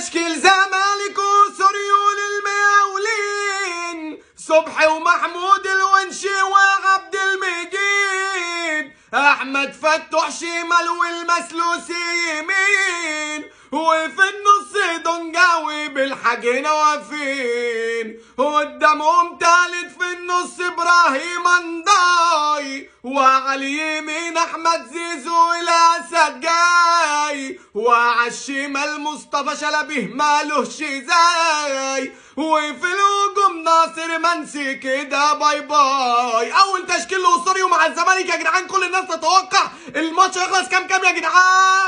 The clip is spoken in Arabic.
تشكيل زمالك وسوريون المياولين صبحي ومحمود الونشي وعبد المجيد احمد فتح شمال والمسلوسي يمين وفي النص دونجاوي بالحجينة واقفين قدامهم تالت في النص ابراهيم انضاي وعلى اليمين احمد زيزو الاسد جاي المصطفى شلبه شلبيه مالوش زي وفي الهجوم ناصر منسي كده باي باي اول تشكيل لاسوريو ومع الزمالك يا جدعان كل الناس تتوقع الماتش هيخلص كام كام يا جدعان